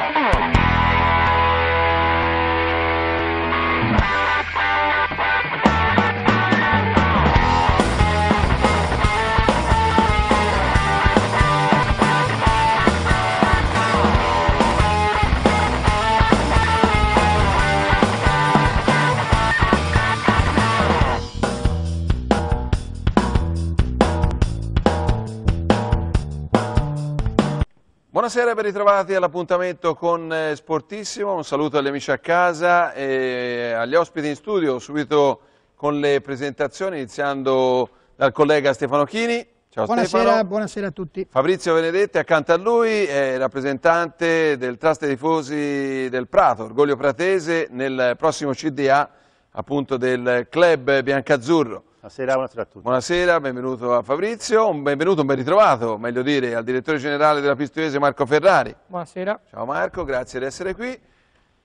Thank you. Buonasera ben ritrovati all'appuntamento con eh, Sportissimo, un saluto agli amici a casa e agli ospiti in studio, subito con le presentazioni, iniziando dal collega Stefano Chini. Ciao buonasera, Stefano. buonasera a tutti. Fabrizio Benedetti accanto a lui è rappresentante del Trust dei Tifosi del Prato, Orgoglio Pratese, nel prossimo CDA appunto del club biancazzurro. Buonasera, buonasera, a tutti. Buonasera, benvenuto a Fabrizio, un benvenuto, un ben ritrovato, meglio dire, al direttore generale della Pistoiese Marco Ferrari. Buonasera. Ciao Marco, grazie di essere qui.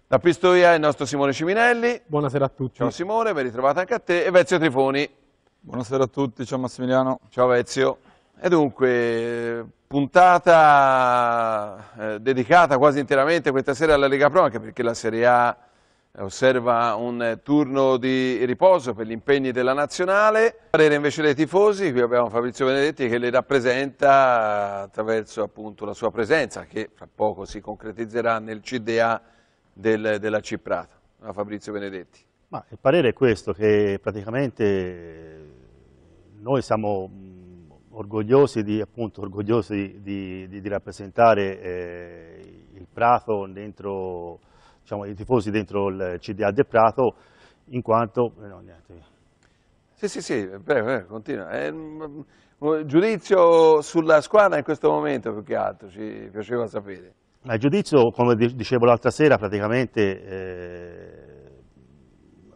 Da Pistoia è il nostro Simone Ciminelli. Buonasera a tutti. Ciao Simone, ben ritrovato anche a te. E Vezio Trifoni. Buonasera a tutti, ciao Massimiliano. Ciao Vezio. E dunque, puntata eh, dedicata quasi interamente questa sera alla Lega Pro, anche perché la Serie A osserva un turno di riposo per gli impegni della nazionale. Parere invece dei tifosi, qui abbiamo Fabrizio Benedetti che li rappresenta attraverso appunto la sua presenza che fra poco si concretizzerà nel CDA del, della Ciprata. A Fabrizio Benedetti. Ma il parere è questo, che praticamente noi siamo mm, orgogliosi di, appunto, orgogliosi di, di, di rappresentare eh, il Prato dentro diciamo, i tifosi dentro il CDA del Prato, in quanto... Eh, no, sì, sì, sì, prego, continua. È eh, mm, mm, giudizio sulla squadra in questo momento più che altro, ci piaceva sapere. Ma il giudizio, come dicevo l'altra sera, praticamente è eh,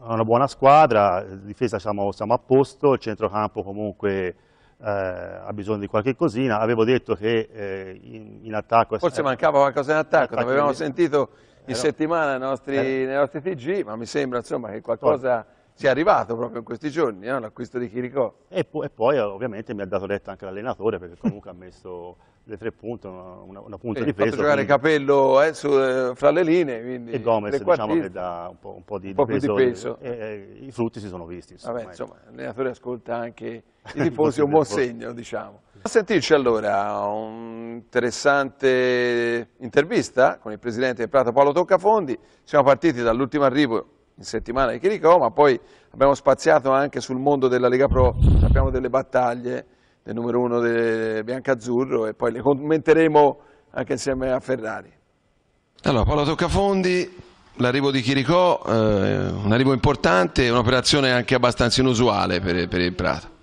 una buona squadra, difesa siamo, siamo, a posto, il centrocampo comunque eh, ha bisogno di qualche cosina. Avevo detto che eh, in, in, attacco... Forse mancava qualcosa in attacco, l'avevamo eh, sentito in settimana eh. nei nostri, nei nostri TG, ma mi sembra insomma, che qualcosa si è arrivato proprio in questi giorni, no? Eh, l'acquisto di Chiricò. E, po e, poi ovviamente mi ha dato retta anche l'allenatore perché comunque ha messo le tre punte, una, una punta e eh, di peso. Ha giocare quindi... Capello eh, su, eh, fra le linee. Quindi e Gomez diciamo che dà un po', un po di, un po peso. Di peso. E, e, I frutti si sono visti. Insomma, Vabbè, ecco. insomma l'allenatore ascolta anche i tifosi, un buon segno diciamo. A sentirci allora un'interessante intervista con il presidente del Prato Paolo Toccafondi, siamo partiti dall'ultimo arrivo in settimana di Chiricò, ma poi abbiamo spaziato anche sul mondo della Lega Pro, abbiamo delle battaglie del numero uno del Biancazzurro e poi le commenteremo anche insieme a Ferrari. Allora Paolo Toccafondi, l'arrivo di Chiricò, eh, un arrivo importante, un'operazione anche abbastanza inusuale per, per il Prato.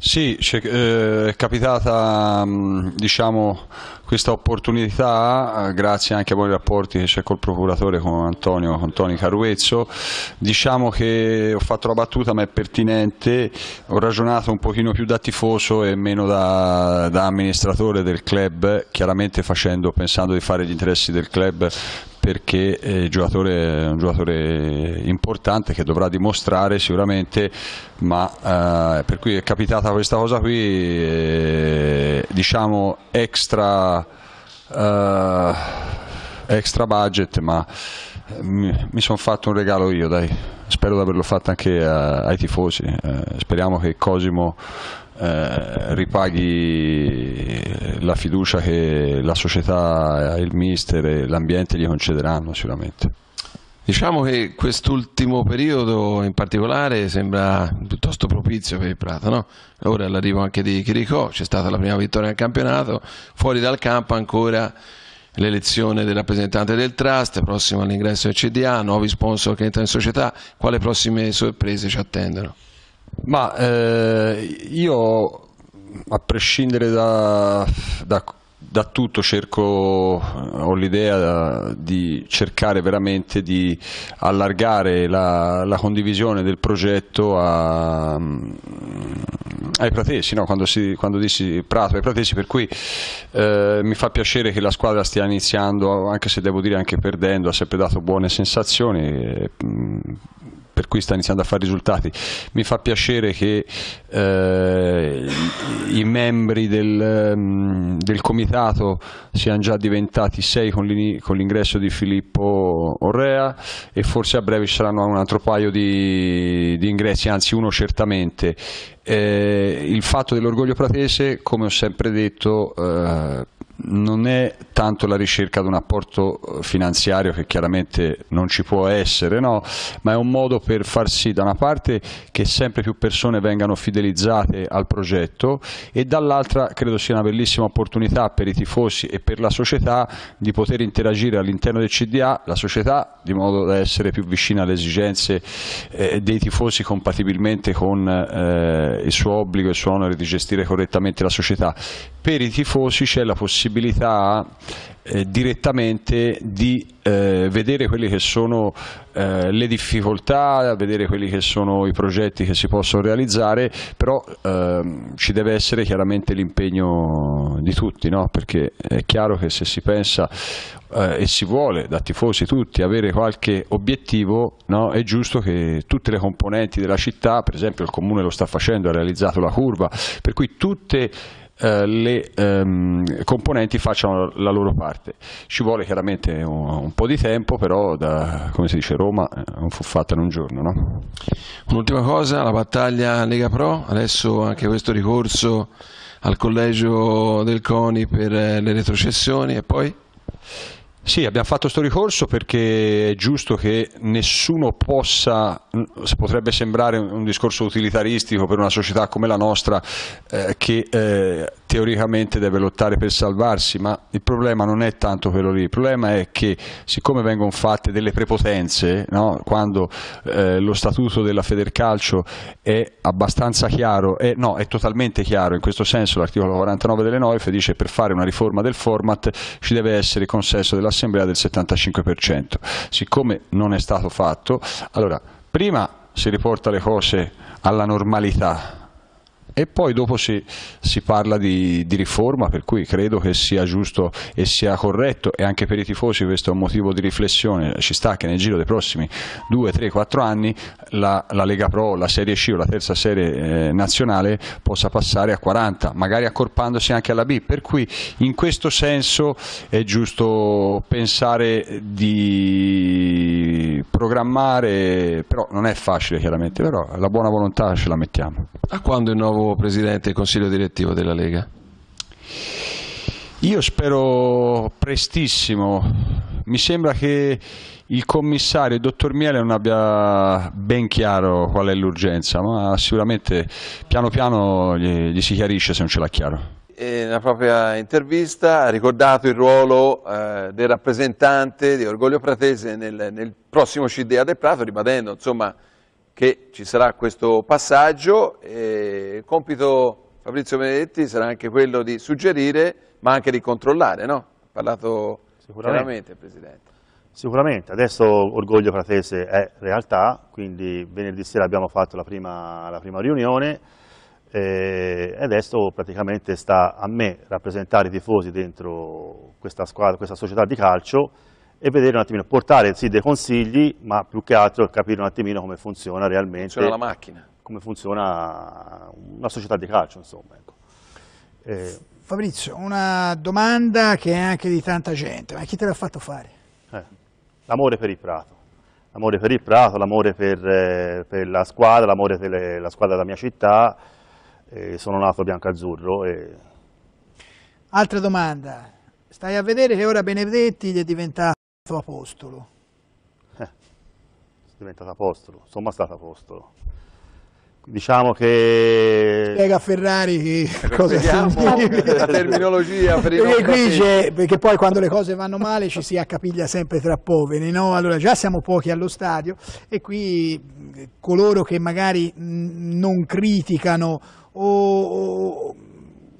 Sì, è, eh, è capitata mm, diciamo questa opportunità, eh, grazie anche a buoni rapporti che c'è col procuratore, con Antonio, con Toni Caruezzo, diciamo che ho fatto la battuta ma è pertinente, ho ragionato un pochino più da tifoso e meno da, da amministratore del club, chiaramente facendo, pensando di fare gli interessi del club perché eh, è un giocatore, un giocatore importante che dovrà dimostrare sicuramente, ma eh, per cui è capitata questa cosa qui, eh, diciamo extra, eh, extra budget, ma mi sono fatto un regalo io, dai. Spero di averlo fatto anche a, eh, ai tifosi. Eh, speriamo che Cosimo eh, ripaghi eh, la fiducia che la società, eh, il mister e l'ambiente gli concederanno sicuramente. Diciamo che quest'ultimo periodo in particolare sembra piuttosto propizio per il Prato, no? Ora l'arrivo anche di Chiricò, c'è stata la prima vittoria in campionato, fuori dal campo ancora l'elezione del rappresentante del trust, prossimo all'ingresso del CDA, nuovi sponsor che entrano in società, quali prossime sorprese ci attendono? Ma eh, io a prescindere da, da, da tutto cerco, eh, ho l'idea eh, di cercare veramente di allargare la, la condivisione del progetto a, mm, ai pratesi, no? quando, si, quando dissi Prato ai pratesi, per cui eh, mi fa piacere che la squadra stia iniziando, anche se devo dire anche perdendo, ha sempre dato buone sensazioni. E, mm, per cui sta iniziando a fare risultati. Mi fa piacere che eh, i membri del, mm, del, comitato siano già diventati sei con, l'ingresso di Filippo Orrea e forse a breve ci saranno un altro paio di, di ingressi, anzi uno certamente. Eh, il fatto dell'orgoglio pratese, come ho sempre detto, eh, non è tanto la ricerca di un apporto eh, finanziario che chiaramente non ci può essere, no? ma è un modo per far sì da una parte che sempre più persone vengano fidelizzate al progetto e dall'altra credo sia una bellissima opportunità per i tifosi e per la società di poter interagire all'interno del CDA, la società, di modo da essere più vicina alle esigenze eh, dei tifosi compatibilmente con eh, il suo obbligo e il suo onore di gestire correttamente la società. Per i tifosi c'è la possibilità possibilità eh, direttamente di eh, vedere quelle che sono eh, le difficoltà, vedere quelli che sono i progetti che si possono realizzare, però ehm, ci deve essere chiaramente l'impegno di tutti, no? perché è chiaro che se si pensa eh, e si vuole da tifosi tutti avere qualche obiettivo, no? è giusto che tutte le componenti della città, per esempio il comune lo sta facendo, ha realizzato la curva, per cui tutte eh, le ehm, componenti facciano la loro parte. Ci vuole chiaramente un, un po' di tempo, però da, come si dice Roma eh, non fu fatta in un giorno. No? Un'ultima cosa, la battaglia Lega Pro, adesso anche questo ricorso al collegio del CONI per eh, le retrocessioni e poi? Sì, abbiamo fatto questo ricorso perché è giusto che nessuno possa, potrebbe sembrare un discorso utilitaristico per una società come la nostra, eh, che eh, teoricamente deve lottare per salvarsi, ma il problema non è tanto quello lì, il problema è che siccome vengono fatte delle prepotenze, no? quando eh, lo statuto della Federcalcio è abbastanza chiaro, è, no, è totalmente chiaro, in questo senso l'articolo 49 delle Noif dice che per fare una riforma del format ci deve essere il consenso dell'Assemblea del 75%, siccome non è stato fatto, allora prima si riporta le cose alla normalità, e poi dopo si, si parla di, di, riforma, per cui credo che sia giusto e sia corretto, e anche per i tifosi questo è un motivo di riflessione, ci sta che nel giro dei prossimi 2, 3, 4 anni la, la Lega Pro, la Serie C o la terza serie eh, nazionale possa passare a 40, magari accorpandosi anche alla B, per cui in questo senso è giusto pensare di programmare, però non è facile chiaramente, però la buona volontà ce la mettiamo. A quando il nuovo presidente del consiglio direttivo della Lega? Io spero prestissimo, mi sembra che il commissario, il dottor Miele, non abbia ben chiaro qual è l'urgenza, ma sicuramente piano piano gli, gli si chiarisce se non ce l'ha chiaro. Eh, nella propria intervista ha ricordato il ruolo eh, del rappresentante di Orgoglio Pratese nel, nel prossimo CDA del Prato, ribadendo insomma, che ci sarà questo passaggio. E il compito Fabrizio Benedetti sarà anche quello di suggerire, ma anche di controllare, no? Ha parlato chiaramente Presidente. Sicuramente, adesso Orgoglio Pratese è realtà, quindi venerdì sera abbiamo fatto la prima, la prima riunione, eh, e adesso praticamente sta a me rappresentare i tifosi dentro questa, squadra, questa società di calcio e vedere un attimino, portare sì dei consigli, ma più che altro capire un attimino come funziona realmente. Funziona la macchina. Come funziona una società di calcio, insomma. Ecco. E... Eh, Fabrizio, una domanda che è anche di tanta gente, ma chi te l'ha fatto fare? Eh, l'amore per il Prato. L'amore per il Prato, l'amore per, eh, per, la squadra, l'amore per le, la squadra della mia città, eh, sono nato bianco-azzurro. E... Altra domanda, stai a vedere che ora Benedetti gli è diventato apostolo. Eh, è diventato apostolo, insomma è stato apostolo. Diciamo che... Spiega a Ferrari che eh, cosa significa. La terminologia per perché, qui perché poi quando le cose vanno male ci si accapiglia sempre tra poveri, no? Allora già siamo pochi allo stadio e qui eh, coloro che magari mm, non criticano o, o,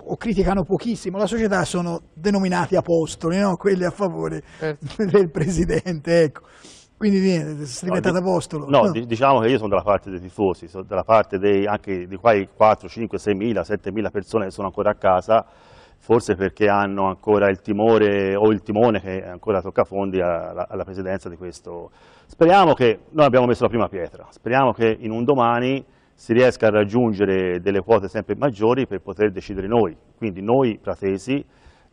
o criticano pochissimo la società sono denominati apostoli, no? quelli a favore certo. del presidente. Ecco. Quindi niente, sei diventato no, apostolo. No, no, diciamo che io sono dalla parte dei tifosi, sono dalla parte dei, anche di quei 4, 5, 6 mila, 7 mila persone che sono ancora a casa, forse perché hanno ancora il timore o il timone che ancora tocca fondi alla, alla presidenza di questo. Speriamo che, noi abbiamo messo la prima pietra, speriamo che in un domani si riesca a raggiungere delle quote sempre maggiori per poter decidere noi. Quindi noi pratesi,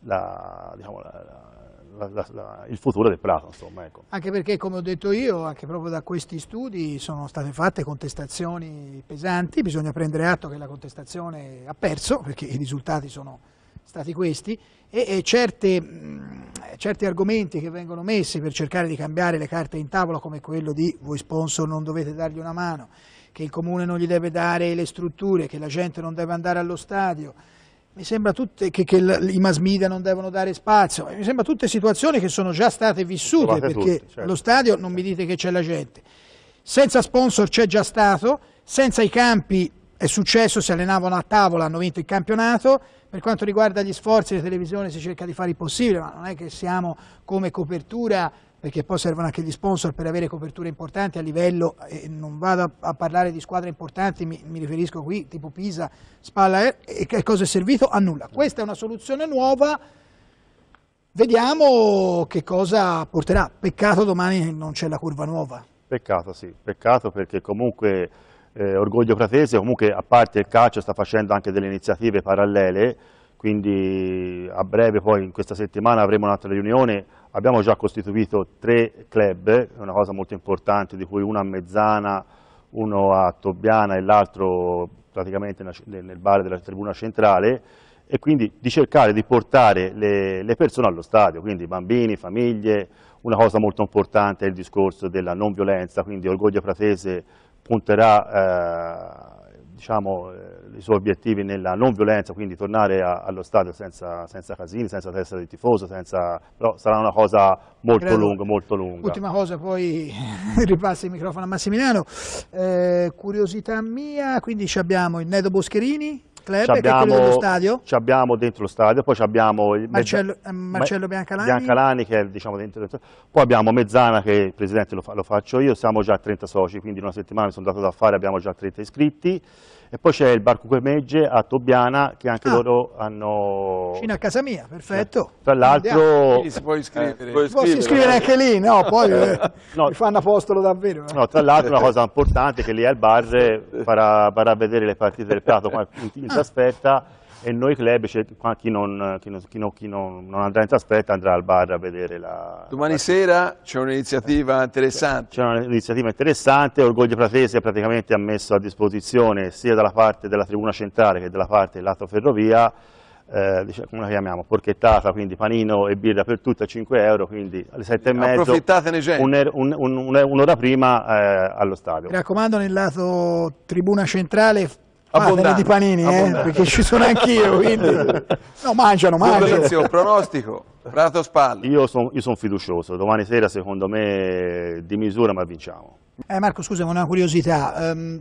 la, diciamo, la, la, il futuro del Prato. Insomma, ecco. Anche perché, come ho detto io, anche proprio da questi studi sono state fatte contestazioni pesanti, bisogna prendere atto che la contestazione ha perso, perché i risultati sono stati questi, e, e certe, mh, certi argomenti che vengono messi per cercare di cambiare le carte in tavola, come quello di voi sponsor non dovete dargli una mano, che il comune non gli deve dare le strutture, che la gente non deve andare allo stadio, mi sembra tutte, che, che i mass media non devono dare spazio, mi sembra tutte situazioni che sono già state vissute, perché tutte, certo. lo stadio non mi dite che c'è la gente. Senza sponsor c'è già stato, senza i campi è successo, si allenavano a tavola, hanno vinto il campionato, per quanto riguarda gli sforzi di televisione si cerca di fare il possibile, ma non è che siamo come copertura perché poi servono anche gli sponsor per avere coperture importanti a livello, eh, non vado a, parlare di squadre importanti, mi, mi riferisco qui, tipo Pisa, Spalla, e, eh, e che cosa è servito? A nulla. Questa è una soluzione nuova, vediamo che cosa porterà. Peccato domani non c'è la curva nuova. Peccato sì, peccato perché comunque eh, Orgoglio Pratese, comunque a parte il calcio, sta facendo anche delle iniziative parallele, quindi a breve poi in questa settimana avremo un'altra riunione Abbiamo già costituito tre club, una cosa molto importante, di cui uno a Mezzana, uno a Tobbiana e l'altro praticamente nel bar della tribuna centrale, e quindi di cercare di portare le, le, persone allo stadio, quindi bambini, famiglie, una cosa molto importante è il discorso della non violenza, quindi Orgoglio Pratese punterà eh, diciamo, eh, i suoi obiettivi nella non violenza, quindi tornare a, allo stadio senza, senza, casini, senza testa di tifoso, senza, però sarà una cosa molto Credo. lunga, molto lunga. Ultima cosa, poi ripassa il microfono a Massimiliano, eh, curiosità mia, quindi abbiamo il Nedo Boscherini, club che è quello dello stadio? Ci abbiamo dentro lo stadio, poi abbiamo Marcello, eh, Marcello Biancalani. Biancalani che è diciamo, dentro, dentro, poi abbiamo Mezzana che il presidente lo, fa, lo, faccio io, siamo già a 30 soci, quindi in una settimana mi sono dato da fare, abbiamo già 30 iscritti e poi c'è il Barco Cucumegge a Tobiana che anche ah. loro hanno... Vicino a casa mia, perfetto. Eh, tra l'altro... Si può iscrivere. Eh, puoi iscrivere, si iscrivere anche lì, no? Poi eh, no, mi fanno apostolo davvero. Eh. No, tra l'altro una cosa importante è che lì al bar farà, farà vedere le partite del prato in, in ah, trasferta e noi club, cioè, chi, non, chi, non, chi, non, chi non, andrà in trasferta andrà al bar a vedere la... Domani la... sera c'è un'iniziativa interessante. C'è un'iniziativa interessante, Orgoglio Pratese praticamente ha messo a disposizione sia dalla parte della tribuna centrale che dalla parte lato ferrovia eh, come la chiamiamo, porchettata, quindi panino e birra per tutti a 5 euro, quindi alle 7 e mezzo, un'ora er-, un, un, un, prima eh, allo stadio. Mi raccomando nel lato tribuna centrale Abbondante. Ah, di panini, eh? perché ci sono anch'io, quindi... No, mangiano, mangiano. Fabrizio, pronostico, Prato Spalli. Io sono son fiducioso, domani sera secondo me di misura ma vinciamo. Eh, Marco, scusa, ma una curiosità, um,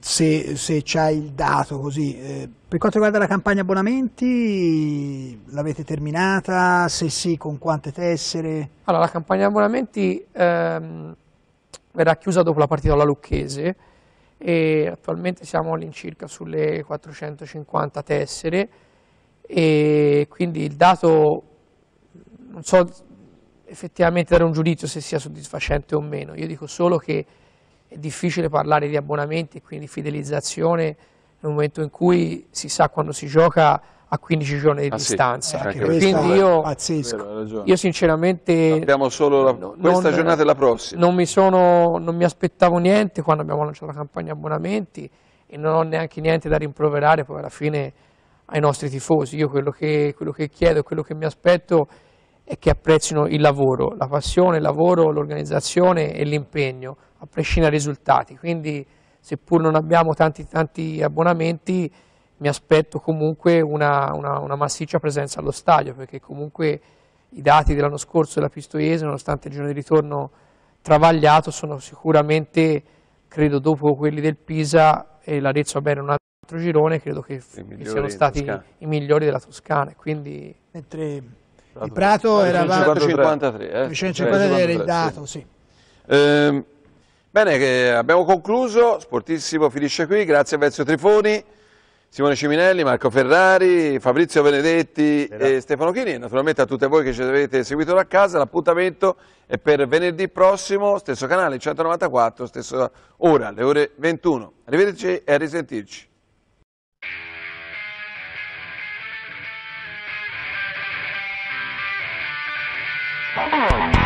se, se c'hai il dato così, eh, per quanto riguarda la campagna abbonamenti, l'avete terminata? Se sì, con quante tessere? Allora, la campagna abbonamenti ehm, verrà chiusa dopo la partita alla Lucchese, e attualmente siamo all'incirca sulle 450 tessere e quindi il dato non so effettivamente dare un giudizio se sia soddisfacente o meno, io dico solo che è difficile parlare di abbonamenti e quindi fidelizzazione nel momento in cui si sa quando si gioca a 15 giorni di ah, distanza. Sì, eh, Quindi io, pazzesco. io sinceramente... Abbiamo solo la, non, giornata e la prossima. Non mi, sono, non mi aspettavo niente quando abbiamo lanciato la campagna abbonamenti e non ho neanche niente da rimproverare poi alla fine ai nostri tifosi. Io quello che, quello che chiedo e quello che mi aspetto è che apprezzino il lavoro, la passione, il lavoro, l'organizzazione e l'impegno, a prescindere dai risultati. Quindi seppur non abbiamo tanti, tanti abbonamenti, mi aspetto comunque una, una, una, massiccia presenza allo stadio, perché comunque i dati dell'anno scorso della Pistoiese, nonostante il giorno di ritorno travagliato, sono sicuramente, credo dopo quelli del Pisa e l'Arezzo bene un altro girone, credo che, siano stati i migliori della Toscana. Quindi... Mentre il Prato era 353, eh? 353 era il dato, sì. sì. Ehm, bene, abbiamo concluso, Sportissimo finisce qui, grazie a Vezio Trifoni. Simone Ciminelli, Marco Ferrari, Fabrizio Benedetti e Stefano Chini e naturalmente a tutte voi che ci avete seguito da casa l'appuntamento è per venerdì prossimo, stesso canale 194, stessa ora, alle ore 21. Arrivederci e a risentirci. Oh.